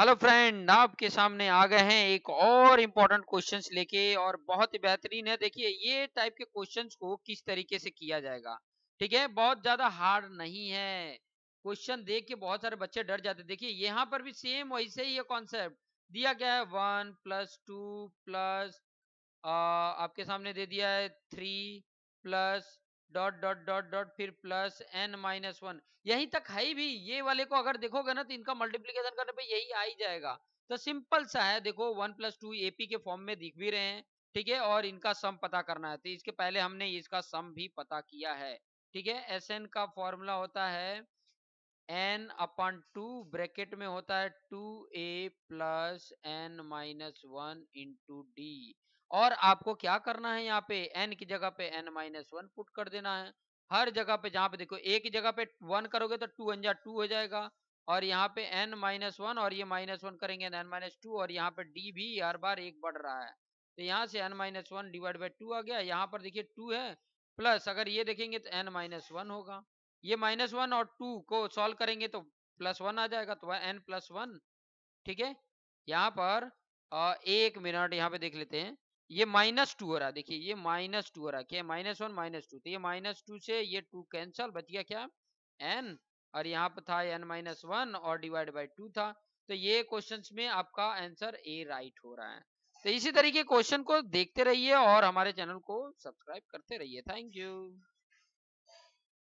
hello friend आपके सामने आ गए हैं एक और इम्पोर्टेंट क्वेश्चंस लेके और बहुत ही बेहतरीन है देखिए ये टाइप के क्वेश्चंस को किस तरीके से किया जाएगा ठीक है बहुत ज्यादा हार्ड नहीं है क्वेश्चन देख के बहुत सारे बच्चे डर जाते हैं देखिए यहाँ पर भी सेम वैसे ही ये कॉन्सेप्ट दिया गया है वन प्लस टू प्लस आपके सामने दे दिया है three plus dot dot dot dot फिर प्लस एन माइनस वन यही तक है भी ये वाले को अगर देखोगे ना तो इनका मल्टीप्लीकेशन करने पे यही आ ही जाएगा तो सिंपल सा है देखो वन प्लस टू एपी के फॉर्म में दिख भी रहे हैं ठीक है और इनका सम पता करना है तो इसके पहले हमने इसका सम भी पता किया है ठीक है एस एन का फॉर्मूला होता है एन अपॉन टू ब्रैकेट में होता है two A plus N minus one into D और आपको क्या करना है यहाँ पे एन की जगह पे एन माइनस वन पुट कर देना है हर जगह पे जहां पे देखो एक की जगह पे वन करोगे तो टू अंजा टू हो जाएगा और यहाँ पे एन माइनस वन और ये माइनस वन करेंगे एन माइनस टू और यहाँ पे डी भी हर बार एक बढ़ रहा है तो यहाँ से N minus one divide by two आ गया यहाँ पर देखिए टू है प्लस अगर ये देखेंगे तो एन माइनस वन होगा ये माइनस वन और टू को सॉल्व करेंगे तो प्लस वन आ जाएगा तो वह एन प्लस वन ठीक है यहाँ पर आ, एक मिनट यहाँ पे देख लेते हैं ये माइनस टू हो रहा देखिए ये माइनस टू हो रहा क्या माइनस वन माइनस टू तो ये माइनस टू से ये टू कैंसल बच गया क्या एन और यहाँ पर था एन माइनस वन और डिवाइड बाई टू था तो ये क्वेश्चन में आपका आंसर ए राइट हो रहा है तो इसी तरीके क्वेश्चन को देखते रहिए और हमारे चैनल को सब्सक्राइब करते रहिए थैंक यू